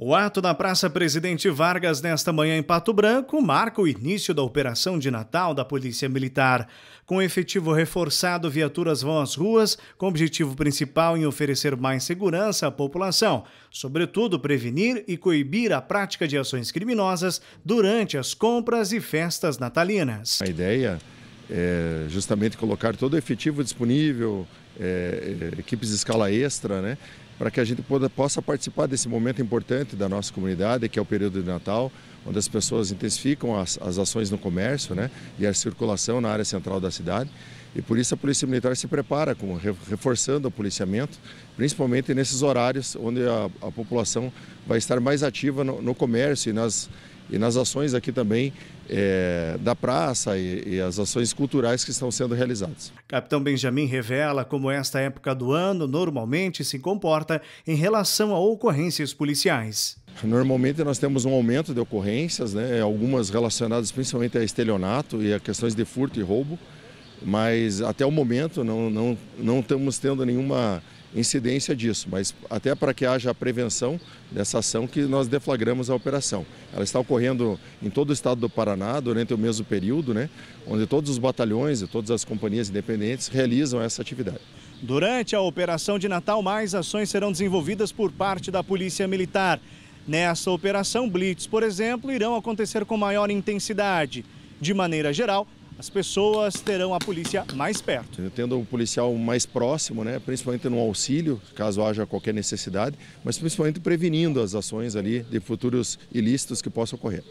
O ato na Praça Presidente Vargas nesta manhã em Pato Branco marca o início da operação de Natal da Polícia Militar. Com efetivo reforçado, viaturas vão às ruas, com objetivo principal em oferecer mais segurança à população, sobretudo prevenir e coibir a prática de ações criminosas durante as compras e festas natalinas. A ideia é, justamente colocar todo o efetivo disponível, é, é, equipes de escala extra, né, para que a gente poda, possa participar desse momento importante da nossa comunidade, que é o período de Natal, onde as pessoas intensificam as, as ações no comércio né, e a circulação na área central da cidade. E por isso a Polícia Militar se prepara, com, reforçando o policiamento, principalmente nesses horários onde a, a população vai estar mais ativa no, no comércio e nas e nas ações aqui também é, da praça e, e as ações culturais que estão sendo realizadas. Capitão Benjamin revela como esta época do ano normalmente se comporta em relação a ocorrências policiais. Normalmente nós temos um aumento de ocorrências, né, algumas relacionadas principalmente a estelionato e a questões de furto e roubo, mas até o momento não, não, não estamos tendo nenhuma incidência disso, mas até para que haja a prevenção dessa ação que nós deflagramos a operação. Ela está ocorrendo em todo o estado do Paraná durante o mesmo período, né, onde todos os batalhões e todas as companhias independentes realizam essa atividade. Durante a operação de Natal, mais ações serão desenvolvidas por parte da Polícia Militar. Nessa operação, blitz, por exemplo, irão acontecer com maior intensidade. De maneira geral, as pessoas terão a polícia mais perto. Tendo o um policial mais próximo, né, principalmente no auxílio, caso haja qualquer necessidade, mas principalmente prevenindo as ações ali de futuros ilícitos que possam ocorrer.